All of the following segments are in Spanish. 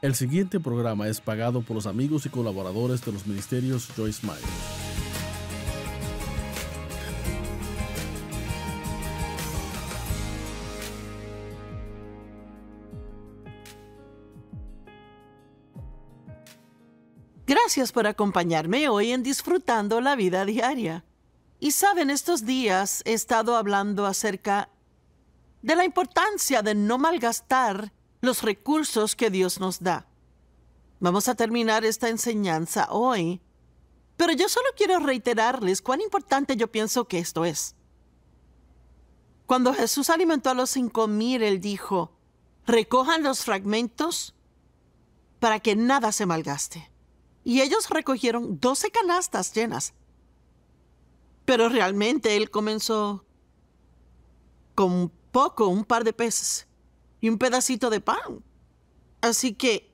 El siguiente programa es pagado por los amigos y colaboradores de los ministerios Joyce Meyer. Gracias por acompañarme hoy en Disfrutando la Vida Diaria. Y saben, estos días he estado hablando acerca de la importancia de no malgastar los recursos que Dios nos da. Vamos a terminar esta enseñanza hoy, pero yo solo quiero reiterarles cuán importante yo pienso que esto es. Cuando Jesús alimentó a los cinco mil, él dijo, recojan los fragmentos para que nada se malgaste. Y ellos recogieron doce canastas llenas. Pero realmente él comenzó con poco, un par de peces y un pedacito de pan. Así que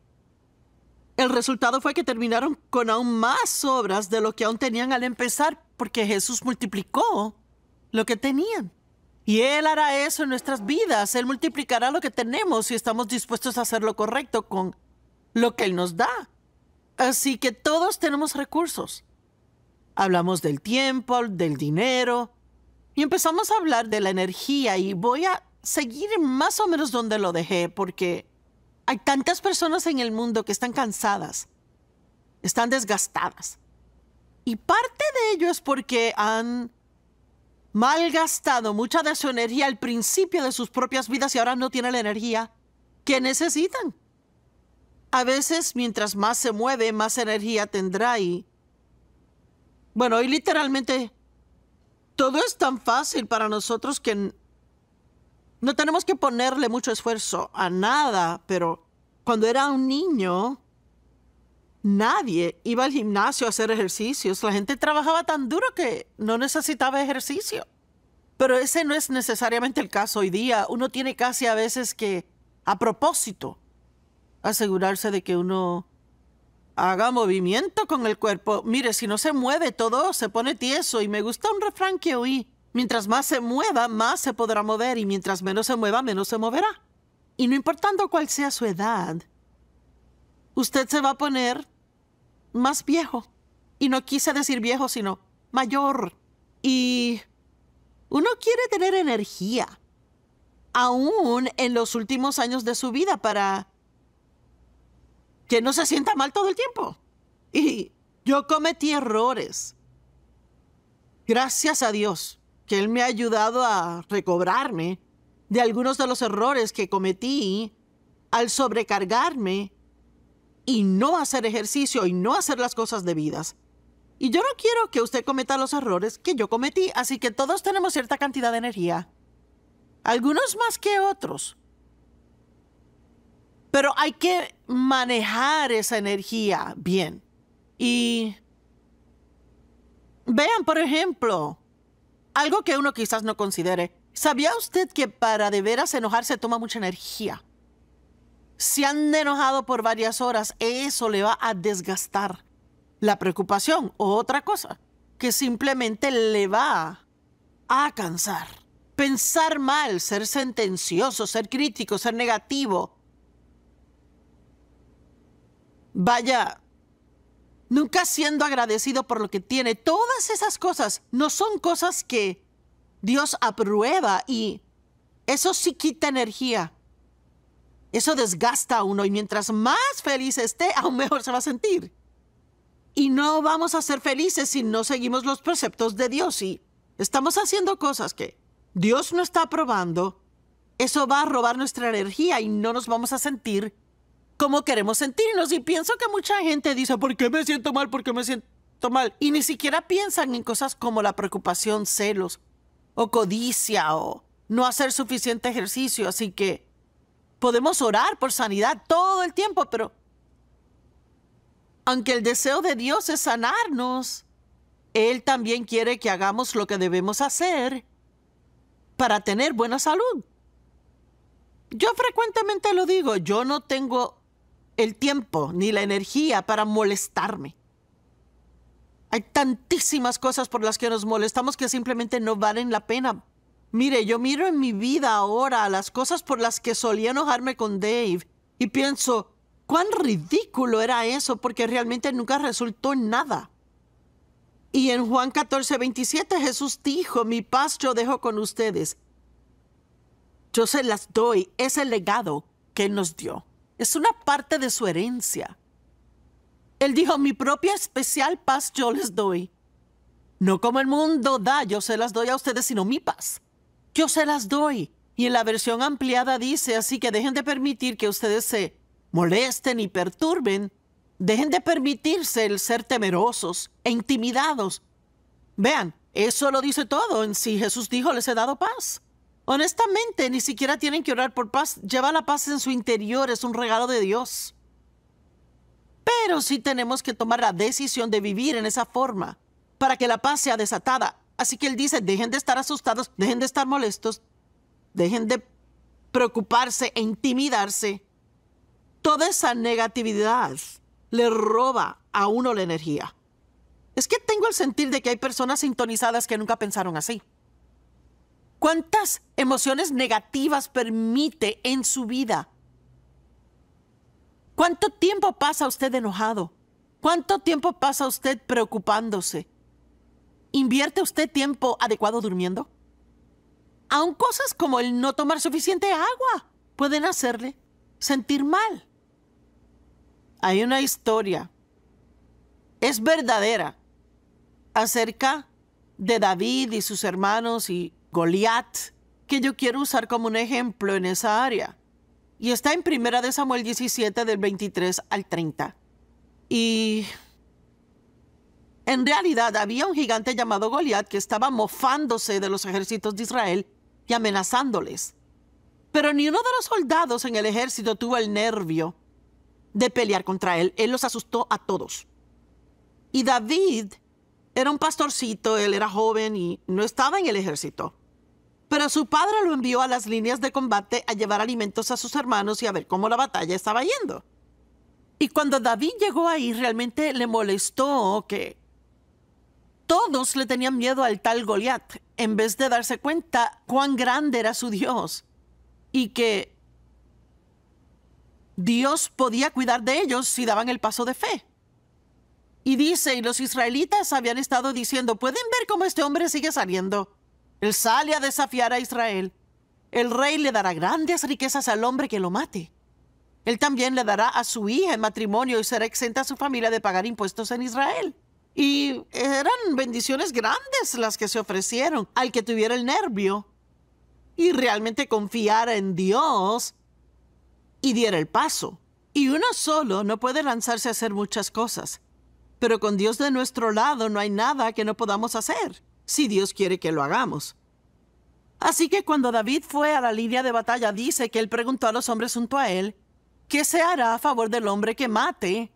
el resultado fue que terminaron con aún más obras de lo que aún tenían al empezar, porque Jesús multiplicó lo que tenían. Y Él hará eso en nuestras vidas. Él multiplicará lo que tenemos si estamos dispuestos a hacer lo correcto con lo que Él nos da. Así que todos tenemos recursos. Hablamos del tiempo, del dinero, y empezamos a hablar de la energía y voy a seguir más o menos donde lo dejé porque hay tantas personas en el mundo que están cansadas, están desgastadas. Y parte de ello es porque han malgastado mucha de su energía al principio de sus propias vidas y ahora no tienen la energía que necesitan. A veces, mientras más se mueve, más energía tendrá y... Bueno, hoy literalmente todo es tan fácil para nosotros que no tenemos que ponerle mucho esfuerzo a nada, pero cuando era un niño, nadie iba al gimnasio a hacer ejercicios. La gente trabajaba tan duro que no necesitaba ejercicio. Pero ese no es necesariamente el caso hoy día. Uno tiene casi a veces que, a propósito, asegurarse de que uno haga movimiento con el cuerpo. Mire, si no se mueve todo, se pone tieso. Y me gusta un refrán que oí. Mientras más se mueva, más se podrá mover y mientras menos se mueva, menos se moverá. Y no importando cuál sea su edad, usted se va a poner más viejo. Y no quise decir viejo, sino mayor. Y uno quiere tener energía, aún en los últimos años de su vida, para que no se sienta mal todo el tiempo. Y yo cometí errores. Gracias a Dios que Él me ha ayudado a recobrarme de algunos de los errores que cometí al sobrecargarme y no hacer ejercicio y no hacer las cosas debidas. Y yo no quiero que usted cometa los errores que yo cometí, así que todos tenemos cierta cantidad de energía. Algunos más que otros. Pero hay que manejar esa energía bien. Y vean, por ejemplo, algo que uno quizás no considere. ¿Sabía usted que para de veras enojarse toma mucha energía? Si han enojado por varias horas, eso le va a desgastar la preocupación o otra cosa que simplemente le va a cansar. Pensar mal, ser sentencioso, ser crítico, ser negativo. Vaya, nunca siendo agradecido por lo que tiene. Todas esas cosas no son cosas que Dios aprueba y eso sí quita energía. Eso desgasta a uno y mientras más feliz esté, aún mejor se va a sentir. Y no vamos a ser felices si no seguimos los preceptos de Dios y estamos haciendo cosas que Dios no está aprobando. Eso va a robar nuestra energía y no nos vamos a sentir cómo queremos sentirnos. Y pienso que mucha gente dice, ¿por qué me siento mal? ¿Por qué me siento mal? Y ni siquiera piensan en cosas como la preocupación, celos, o codicia, o no hacer suficiente ejercicio. Así que podemos orar por sanidad todo el tiempo, pero aunque el deseo de Dios es sanarnos, Él también quiere que hagamos lo que debemos hacer para tener buena salud. Yo frecuentemente lo digo, yo no tengo el tiempo ni la energía para molestarme. Hay tantísimas cosas por las que nos molestamos que simplemente no valen la pena. Mire, yo miro en mi vida ahora las cosas por las que solía enojarme con Dave y pienso, cuán ridículo era eso porque realmente nunca resultó en nada. Y en Juan 14, 27 Jesús dijo, mi paz yo dejo con ustedes. Yo se las doy, ese legado que nos dio. Es una parte de su herencia. Él dijo, mi propia especial paz yo les doy. No como el mundo da, yo se las doy a ustedes, sino mi paz. Yo se las doy. Y en la versión ampliada dice, así que dejen de permitir que ustedes se molesten y perturben. Dejen de permitirse el ser temerosos e intimidados. Vean, eso lo dice todo en sí. Jesús dijo, les he dado paz. Honestamente, ni siquiera tienen que orar por paz. Lleva la paz en su interior, es un regalo de Dios. Pero sí tenemos que tomar la decisión de vivir en esa forma para que la paz sea desatada. Así que él dice, dejen de estar asustados, dejen de estar molestos, dejen de preocuparse e intimidarse. Toda esa negatividad le roba a uno la energía. Es que tengo el sentir de que hay personas sintonizadas que nunca pensaron así. ¿Cuántas emociones negativas permite en su vida? ¿Cuánto tiempo pasa usted enojado? ¿Cuánto tiempo pasa usted preocupándose? ¿Invierte usted tiempo adecuado durmiendo? Aún cosas como el no tomar suficiente agua pueden hacerle sentir mal. Hay una historia, es verdadera, acerca de David y sus hermanos y Goliat, que yo quiero usar como un ejemplo en esa área. Y está en primera de Samuel 17 del 23 al 30. Y en realidad había un gigante llamado Goliat que estaba mofándose de los ejércitos de Israel y amenazándoles. Pero ni uno de los soldados en el ejército tuvo el nervio de pelear contra él. Él los asustó a todos. Y David era un pastorcito, él era joven y no estaba en el ejército pero su padre lo envió a las líneas de combate a llevar alimentos a sus hermanos y a ver cómo la batalla estaba yendo. Y cuando David llegó ahí, realmente le molestó que todos le tenían miedo al tal Goliat, en vez de darse cuenta cuán grande era su Dios y que Dios podía cuidar de ellos si daban el paso de fe. Y dice, y los israelitas habían estado diciendo, ¿pueden ver cómo este hombre sigue saliendo? Él sale a desafiar a Israel. El rey le dará grandes riquezas al hombre que lo mate. Él también le dará a su hija en matrimonio y será exenta a su familia de pagar impuestos en Israel. Y eran bendiciones grandes las que se ofrecieron al que tuviera el nervio y realmente confiara en Dios y diera el paso. Y uno solo no puede lanzarse a hacer muchas cosas, pero con Dios de nuestro lado no hay nada que no podamos hacer si Dios quiere que lo hagamos. Así que cuando David fue a la línea de batalla, dice que él preguntó a los hombres junto a él, ¿qué se hará a favor del hombre que mate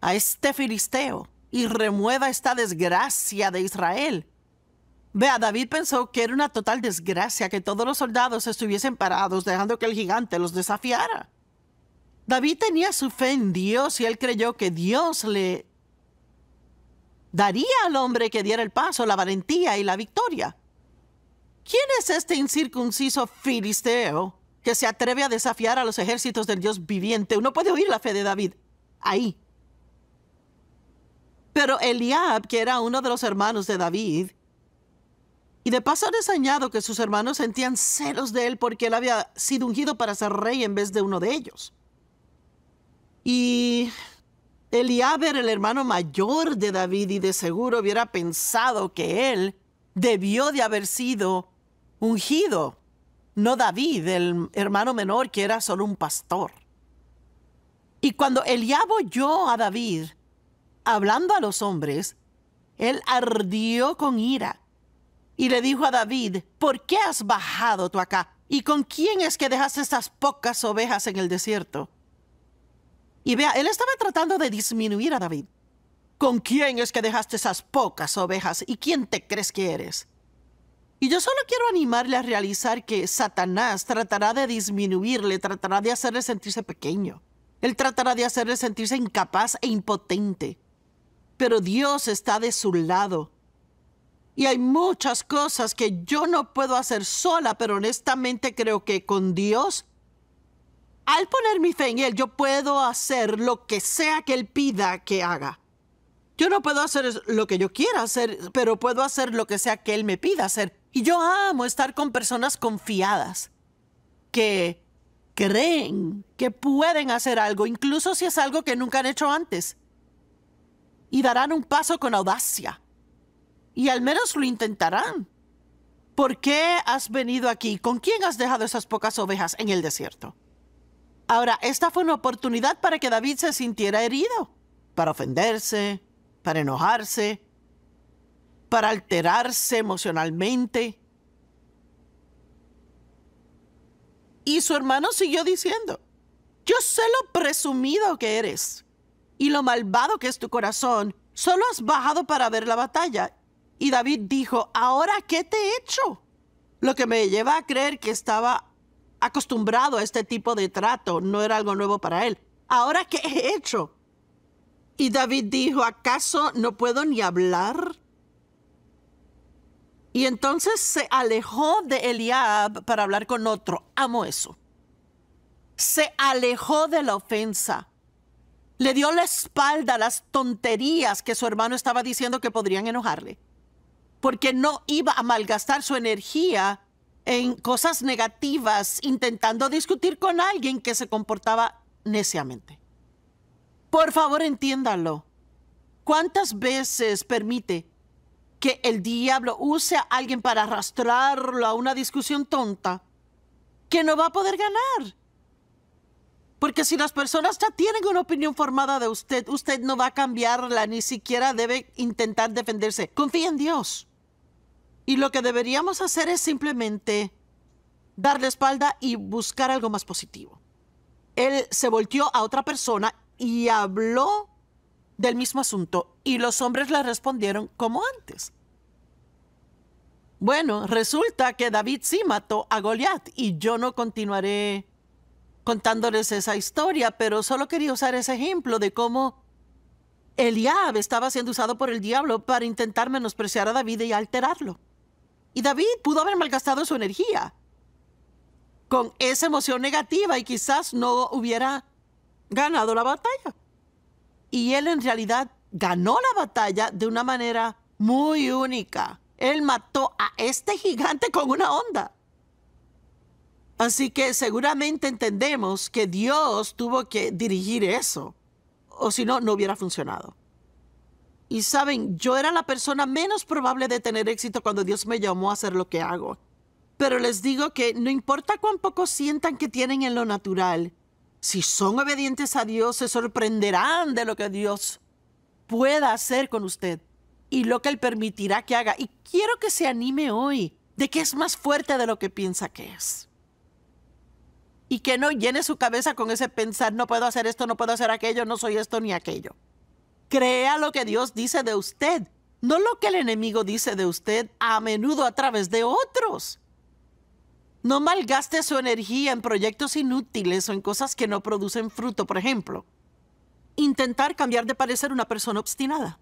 a este filisteo y remueva esta desgracia de Israel? Vea, David pensó que era una total desgracia que todos los soldados estuviesen parados dejando que el gigante los desafiara. David tenía su fe en Dios y él creyó que Dios le daría al hombre que diera el paso la valentía y la victoria. ¿Quién es este incircunciso filisteo que se atreve a desafiar a los ejércitos del Dios viviente? Uno puede oír la fe de David ahí. Pero Eliab, que era uno de los hermanos de David, y de paso les que sus hermanos sentían celos de él porque él había sido ungido para ser rey en vez de uno de ellos. Y Eliab era el hermano mayor de David y de seguro hubiera pensado que él debió de haber sido ungido, no David, el hermano menor que era solo un pastor. Y cuando Eliab oyó a David hablando a los hombres, él ardió con ira y le dijo a David, ¿por qué has bajado tú acá? ¿Y con quién es que dejas estas pocas ovejas en el desierto? Y vea, él estaba tratando de disminuir a David. ¿Con quién es que dejaste esas pocas ovejas y quién te crees que eres? Y yo solo quiero animarle a realizar que Satanás tratará de disminuirle, tratará de hacerle sentirse pequeño. Él tratará de hacerle sentirse incapaz e impotente. Pero Dios está de su lado. Y hay muchas cosas que yo no puedo hacer sola, pero honestamente creo que con Dios al poner mi fe en Él, yo puedo hacer lo que sea que Él pida que haga. Yo no puedo hacer lo que yo quiera hacer, pero puedo hacer lo que sea que Él me pida hacer. Y yo amo estar con personas confiadas que creen que pueden hacer algo, incluso si es algo que nunca han hecho antes. Y darán un paso con audacia. Y al menos lo intentarán. ¿Por qué has venido aquí? ¿Con quién has dejado esas pocas ovejas en el desierto? Ahora, esta fue una oportunidad para que David se sintiera herido, para ofenderse, para enojarse, para alterarse emocionalmente. Y su hermano siguió diciendo, yo sé lo presumido que eres y lo malvado que es tu corazón, solo has bajado para ver la batalla. Y David dijo, ahora, ¿qué te he hecho? Lo que me lleva a creer que estaba acostumbrado a este tipo de trato, no era algo nuevo para él. ¿Ahora qué he hecho? Y David dijo, ¿acaso no puedo ni hablar? Y entonces se alejó de Eliab para hablar con otro. Amo eso. Se alejó de la ofensa. Le dio la espalda a las tonterías que su hermano estaba diciendo que podrían enojarle. Porque no iba a malgastar su energía en cosas negativas intentando discutir con alguien que se comportaba neciamente. Por favor, entiéndalo. ¿Cuántas veces permite que el diablo use a alguien para arrastrarlo a una discusión tonta que no va a poder ganar? Porque si las personas ya tienen una opinión formada de usted, usted no va a cambiarla, ni siquiera debe intentar defenderse. Confía en Dios. Y lo que deberíamos hacer es simplemente darle espalda y buscar algo más positivo. Él se volteó a otra persona y habló del mismo asunto y los hombres le respondieron como antes. Bueno, resulta que David sí mató a Goliat y yo no continuaré contándoles esa historia, pero solo quería usar ese ejemplo de cómo Eliab estaba siendo usado por el diablo para intentar menospreciar a David y alterarlo. Y David pudo haber malgastado su energía con esa emoción negativa y quizás no hubiera ganado la batalla. Y él en realidad ganó la batalla de una manera muy única. Él mató a este gigante con una onda. Así que seguramente entendemos que Dios tuvo que dirigir eso, o si no, no hubiera funcionado. Y saben, yo era la persona menos probable de tener éxito cuando Dios me llamó a hacer lo que hago. Pero les digo que no importa cuán poco sientan que tienen en lo natural, si son obedientes a Dios se sorprenderán de lo que Dios pueda hacer con usted y lo que Él permitirá que haga. Y quiero que se anime hoy de que es más fuerte de lo que piensa que es. Y que no llene su cabeza con ese pensar, no puedo hacer esto, no puedo hacer aquello, no soy esto ni aquello. Crea lo que Dios dice de usted, no lo que el enemigo dice de usted a menudo a través de otros. No malgaste su energía en proyectos inútiles o en cosas que no producen fruto, por ejemplo. Intentar cambiar de parecer una persona obstinada.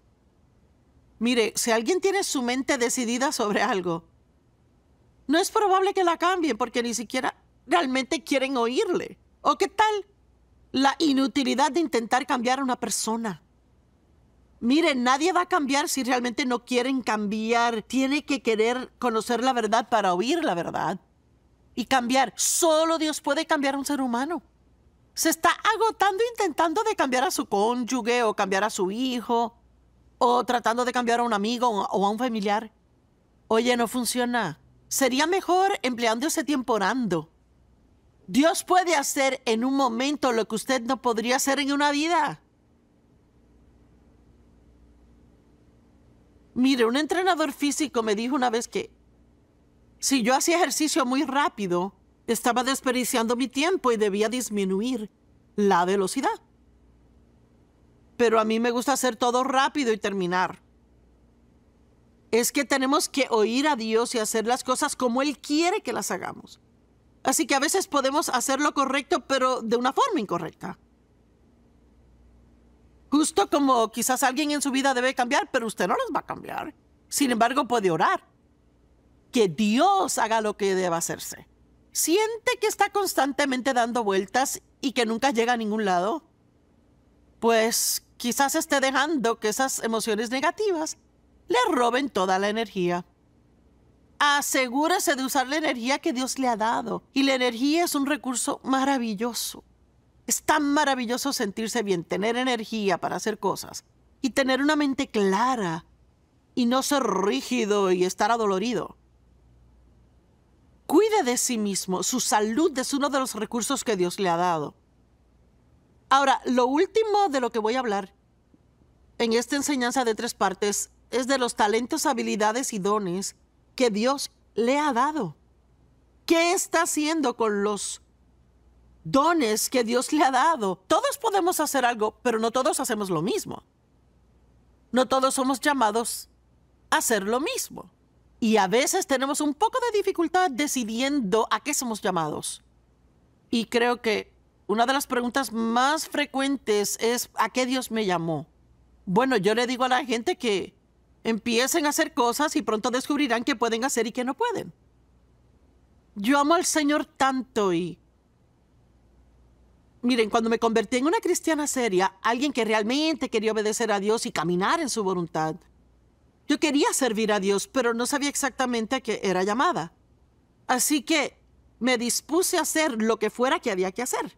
Mire, si alguien tiene su mente decidida sobre algo, no es probable que la cambien porque ni siquiera realmente quieren oírle. ¿O qué tal la inutilidad de intentar cambiar a una persona? Miren, nadie va a cambiar si realmente no quieren cambiar. Tiene que querer conocer la verdad para oír la verdad y cambiar. Solo Dios puede cambiar a un ser humano. Se está agotando intentando de cambiar a su cónyuge o cambiar a su hijo o tratando de cambiar a un amigo o a un familiar. Oye, no funciona. Sería mejor empleando ese tiempo orando. Dios puede hacer en un momento lo que usted no podría hacer en una vida. Mire, un entrenador físico me dijo una vez que si yo hacía ejercicio muy rápido, estaba desperdiciando mi tiempo y debía disminuir la velocidad. Pero a mí me gusta hacer todo rápido y terminar. Es que tenemos que oír a Dios y hacer las cosas como Él quiere que las hagamos. Así que a veces podemos hacer lo correcto, pero de una forma incorrecta. Justo como quizás alguien en su vida debe cambiar, pero usted no los va a cambiar. Sin embargo, puede orar. Que Dios haga lo que deba hacerse. Siente que está constantemente dando vueltas y que nunca llega a ningún lado. Pues quizás esté dejando que esas emociones negativas le roben toda la energía. Asegúrese de usar la energía que Dios le ha dado. Y la energía es un recurso maravilloso. Es tan maravilloso sentirse bien, tener energía para hacer cosas y tener una mente clara y no ser rígido y estar adolorido. Cuide de sí mismo, su salud es uno de los recursos que Dios le ha dado. Ahora, lo último de lo que voy a hablar en esta enseñanza de tres partes es de los talentos, habilidades y dones que Dios le ha dado. ¿Qué está haciendo con los dones que Dios le ha dado. Todos podemos hacer algo, pero no todos hacemos lo mismo. No todos somos llamados a hacer lo mismo. Y a veces tenemos un poco de dificultad decidiendo a qué somos llamados. Y creo que una de las preguntas más frecuentes es ¿a qué Dios me llamó? Bueno, yo le digo a la gente que empiecen a hacer cosas y pronto descubrirán qué pueden hacer y qué no pueden. Yo amo al Señor tanto y Miren, cuando me convertí en una cristiana seria, alguien que realmente quería obedecer a Dios y caminar en su voluntad, yo quería servir a Dios, pero no sabía exactamente a qué era llamada. Así que me dispuse a hacer lo que fuera que había que hacer.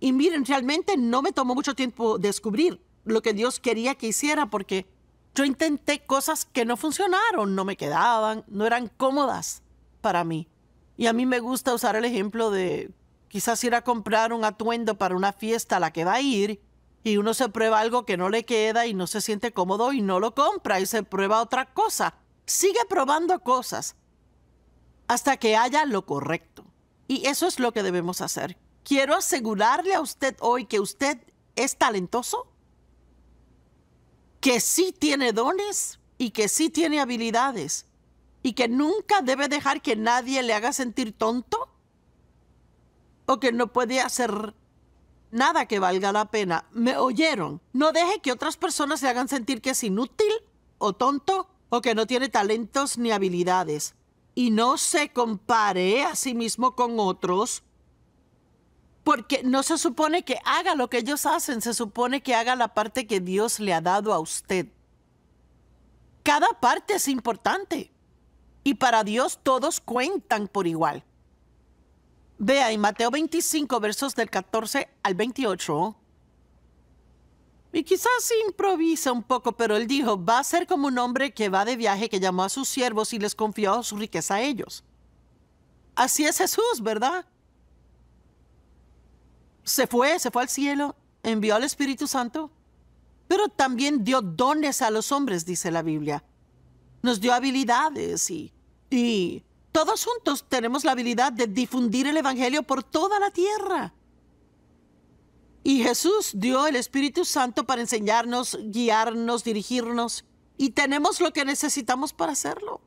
Y miren, realmente no me tomó mucho tiempo descubrir lo que Dios quería que hiciera porque yo intenté cosas que no funcionaron, no me quedaban, no eran cómodas para mí. Y a mí me gusta usar el ejemplo de quizás ir a comprar un atuendo para una fiesta a la que va a ir y uno se prueba algo que no le queda y no se siente cómodo y no lo compra y se prueba otra cosa. Sigue probando cosas hasta que haya lo correcto. Y eso es lo que debemos hacer. Quiero asegurarle a usted hoy que usted es talentoso, que sí tiene dones y que sí tiene habilidades y que nunca debe dejar que nadie le haga sentir tonto o que no puede hacer nada que valga la pena. ¿Me oyeron? No deje que otras personas se hagan sentir que es inútil o tonto o que no tiene talentos ni habilidades. Y no se compare a sí mismo con otros porque no se supone que haga lo que ellos hacen, se supone que haga la parte que Dios le ha dado a usted. Cada parte es importante y para Dios todos cuentan por igual. Vea en Mateo 25, versos del 14 al 28. Y quizás improvisa un poco, pero él dijo, va a ser como un hombre que va de viaje, que llamó a sus siervos y les confió su riqueza a ellos. Así es Jesús, ¿verdad? Se fue, se fue al cielo, envió al Espíritu Santo, pero también dio dones a los hombres, dice la Biblia. Nos dio habilidades y, y todos juntos tenemos la habilidad de difundir el Evangelio por toda la tierra. Y Jesús dio el Espíritu Santo para enseñarnos, guiarnos, dirigirnos. Y tenemos lo que necesitamos para hacerlo.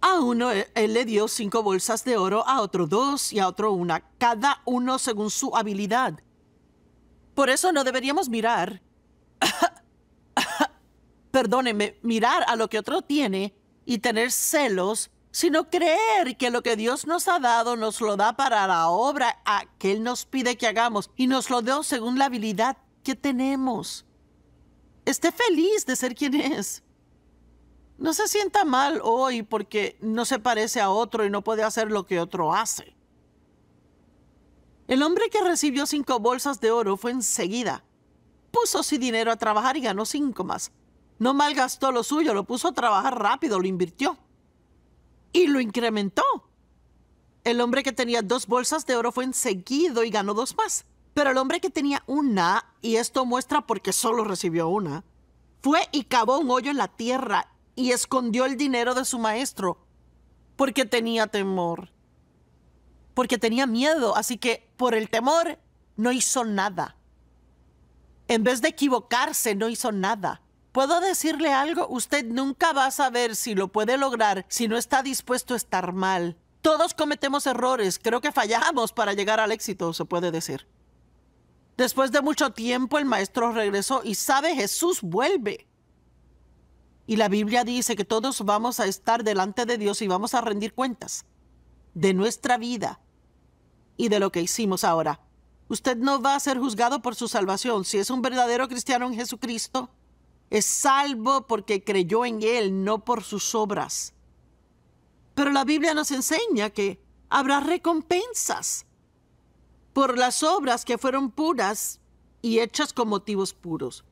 A uno eh, él le dio cinco bolsas de oro, a otro dos y a otro una, cada uno según su habilidad. Por eso no deberíamos mirar, perdóneme, mirar a lo que otro tiene y tener celos, sino creer que lo que Dios nos ha dado nos lo da para la obra a que Él nos pide que hagamos y nos lo dio según la habilidad que tenemos. Esté feliz de ser quien es. No se sienta mal hoy porque no se parece a otro y no puede hacer lo que otro hace. El hombre que recibió cinco bolsas de oro fue enseguida. Puso su dinero a trabajar y ganó cinco más no malgastó lo suyo, lo puso a trabajar rápido, lo invirtió. Y lo incrementó. El hombre que tenía dos bolsas de oro fue enseguido y ganó dos más. Pero el hombre que tenía una, y esto muestra porque solo recibió una, fue y cavó un hoyo en la tierra y escondió el dinero de su maestro porque tenía temor. Porque tenía miedo, así que por el temor no hizo nada. En vez de equivocarse, no hizo nada. Puedo decirle algo, usted nunca va a saber si lo puede lograr si no está dispuesto a estar mal. Todos cometemos errores, creo que fallamos para llegar al éxito, se puede decir. Después de mucho tiempo el maestro regresó y sabe, Jesús vuelve. Y la Biblia dice que todos vamos a estar delante de Dios y vamos a rendir cuentas de nuestra vida y de lo que hicimos ahora. Usted no va a ser juzgado por su salvación. Si es un verdadero cristiano en Jesucristo, es salvo porque creyó en Él, no por sus obras. Pero la Biblia nos enseña que habrá recompensas por las obras que fueron puras y hechas con motivos puros.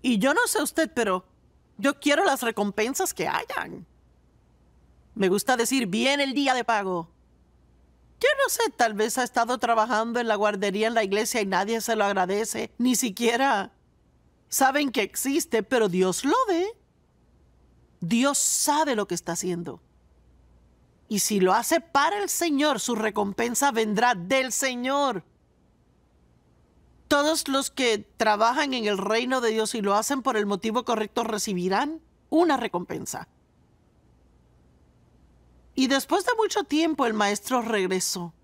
Y yo no sé usted, pero yo quiero las recompensas que hayan. Me gusta decir, bien el día de pago. Yo no sé, tal vez ha estado trabajando en la guardería en la iglesia y nadie se lo agradece, ni siquiera Saben que existe, pero Dios lo ve. Dios sabe lo que está haciendo. Y si lo hace para el Señor, su recompensa vendrá del Señor. Todos los que trabajan en el reino de Dios y lo hacen por el motivo correcto recibirán una recompensa. Y después de mucho tiempo el maestro regresó.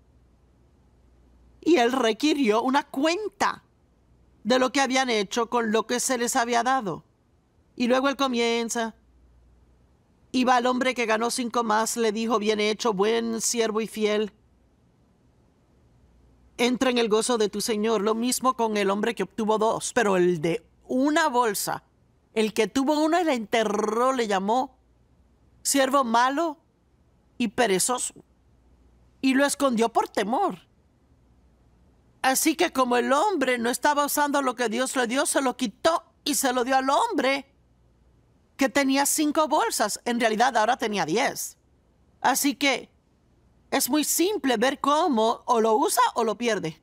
Y él requirió una cuenta de lo que habían hecho con lo que se les había dado. Y luego él comienza. Iba va al hombre que ganó cinco más, le dijo, bien hecho, buen siervo y fiel. Entra en el gozo de tu Señor. Lo mismo con el hombre que obtuvo dos, pero el de una bolsa, el que tuvo una y la enterró, le llamó siervo malo y perezoso. Y lo escondió por temor. Así que como el hombre no estaba usando lo que Dios le dio, se lo quitó y se lo dio al hombre que tenía cinco bolsas. En realidad ahora tenía diez. Así que es muy simple ver cómo o lo usa o lo pierde.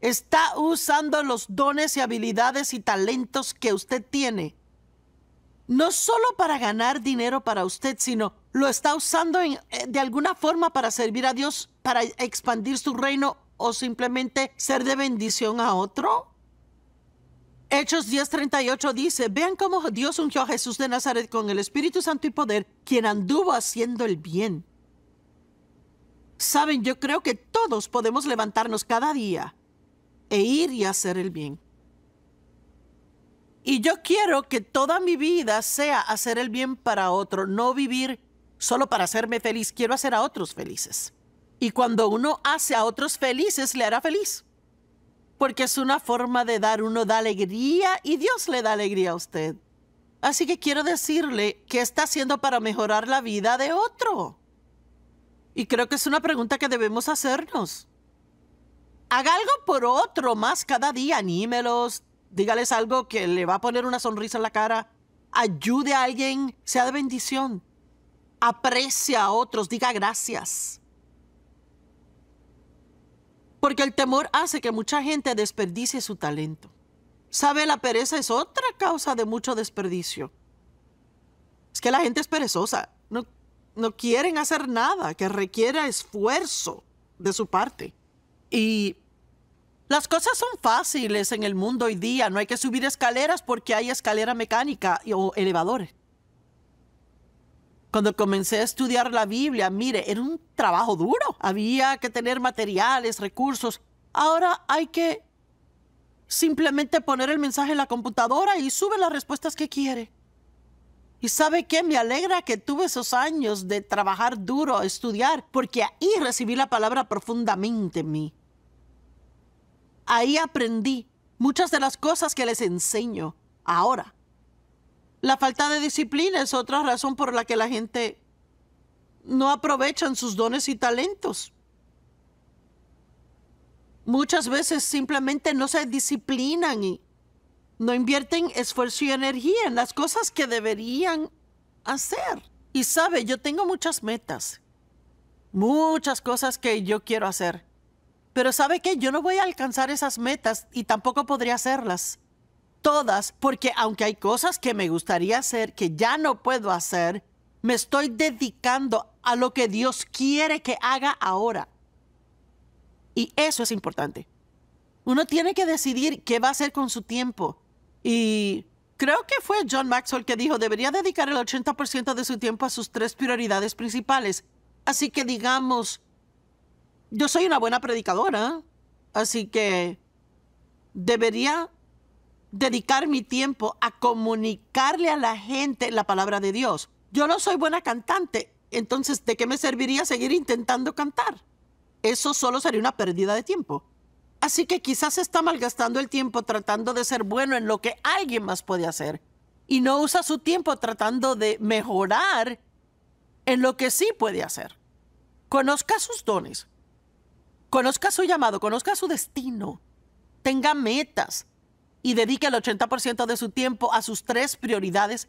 Está usando los dones y habilidades y talentos que usted tiene. No solo para ganar dinero para usted, sino lo está usando eh, de alguna forma para servir a Dios, para expandir su reino o simplemente ser de bendición a otro? Hechos 10:38 dice, vean cómo Dios ungió a Jesús de Nazaret con el Espíritu Santo y poder, quien anduvo haciendo el bien. Saben, yo creo que todos podemos levantarnos cada día e ir y hacer el bien. Y yo quiero que toda mi vida sea hacer el bien para otro, no vivir solo para hacerme feliz, quiero hacer a otros felices. Y cuando uno hace a otros felices, le hará feliz. Porque es una forma de dar, uno da alegría y Dios le da alegría a usted. Así que quiero decirle, ¿qué está haciendo para mejorar la vida de otro? Y creo que es una pregunta que debemos hacernos. Haga algo por otro más cada día, anímelos, dígales algo que le va a poner una sonrisa en la cara, ayude a alguien, sea de bendición, aprecie a otros, diga gracias porque el temor hace que mucha gente desperdicie su talento. ¿Sabe? La pereza es otra causa de mucho desperdicio. Es que la gente es perezosa. No, no quieren hacer nada que requiera esfuerzo de su parte. Y las cosas son fáciles en el mundo hoy día. No hay que subir escaleras porque hay escalera mecánica o elevadores. Cuando comencé a estudiar la Biblia, mire, era un trabajo duro. Había que tener materiales, recursos. Ahora hay que simplemente poner el mensaje en la computadora y sube las respuestas que quiere. Y sabe qué, me alegra que tuve esos años de trabajar duro, estudiar, porque ahí recibí la palabra profundamente en mí. Ahí aprendí muchas de las cosas que les enseño ahora. La falta de disciplina es otra razón por la que la gente no aprovechan sus dones y talentos. Muchas veces simplemente no se disciplinan y no invierten esfuerzo y energía en las cosas que deberían hacer. Y sabe, yo tengo muchas metas, muchas cosas que yo quiero hacer. Pero sabe que yo no voy a alcanzar esas metas y tampoco podría hacerlas todas, porque aunque hay cosas que me gustaría hacer que ya no puedo hacer, me estoy dedicando a lo que Dios quiere que haga ahora. Y eso es importante. Uno tiene que decidir qué va a hacer con su tiempo. Y creo que fue John Maxwell que dijo, debería dedicar el 80% de su tiempo a sus tres prioridades principales. Así que digamos, yo soy una buena predicadora, así que debería dedicar mi tiempo a comunicarle a la gente la palabra de Dios. Yo no soy buena cantante, entonces ¿de qué me serviría seguir intentando cantar? Eso solo sería una pérdida de tiempo. Así que quizás está malgastando el tiempo tratando de ser bueno en lo que alguien más puede hacer y no usa su tiempo tratando de mejorar en lo que sí puede hacer. Conozca sus dones, conozca su llamado, conozca su destino, tenga metas, y dedique el 80% de su tiempo a sus tres prioridades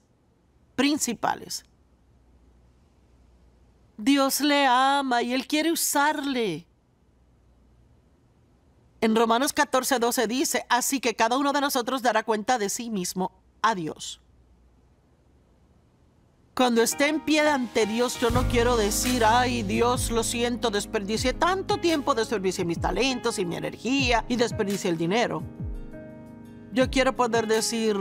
principales. Dios le ama y Él quiere usarle. En Romanos 14, 12 dice, así que cada uno de nosotros dará cuenta de sí mismo a Dios. Cuando esté en pie ante Dios, yo no quiero decir, ay Dios, lo siento, desperdicié tanto tiempo, desperdicié mis talentos y mi energía y desperdicié el dinero. Yo quiero poder decir...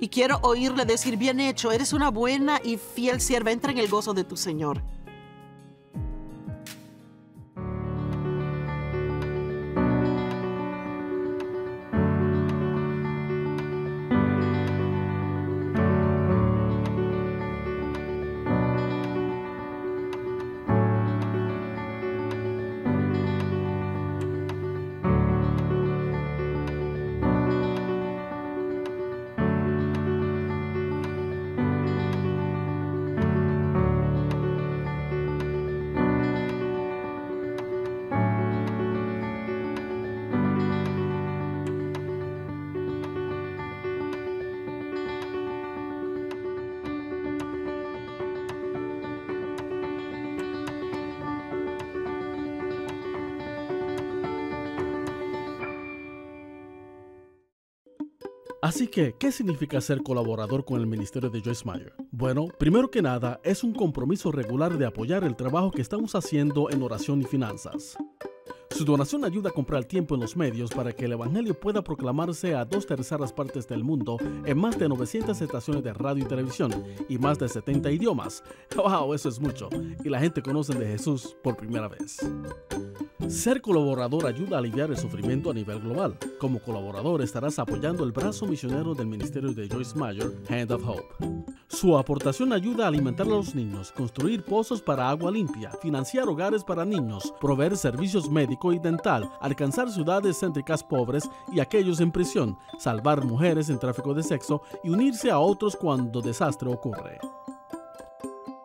Y quiero oírle decir, bien hecho, eres una buena y fiel sierva, entra en el gozo de tu Señor. Así que, ¿qué significa ser colaborador con el ministerio de Joyce Meyer? Bueno, primero que nada, es un compromiso regular de apoyar el trabajo que estamos haciendo en oración y finanzas. Su donación ayuda a comprar tiempo en los medios para que el Evangelio pueda proclamarse a dos terceras partes del mundo en más de 900 estaciones de radio y televisión y más de 70 idiomas. ¡Wow! Eso es mucho. Y la gente conoce de Jesús por primera vez. Ser colaborador ayuda a aliviar el sufrimiento a nivel global. Como colaborador estarás apoyando el brazo misionero del ministerio de Joyce Meyer, Hand of Hope. Su aportación ayuda a alimentar a los niños, construir pozos para agua limpia, financiar hogares para niños, proveer servicios médico y dental, alcanzar ciudades céntricas pobres y aquellos en prisión, salvar mujeres en tráfico de sexo y unirse a otros cuando desastre ocurre.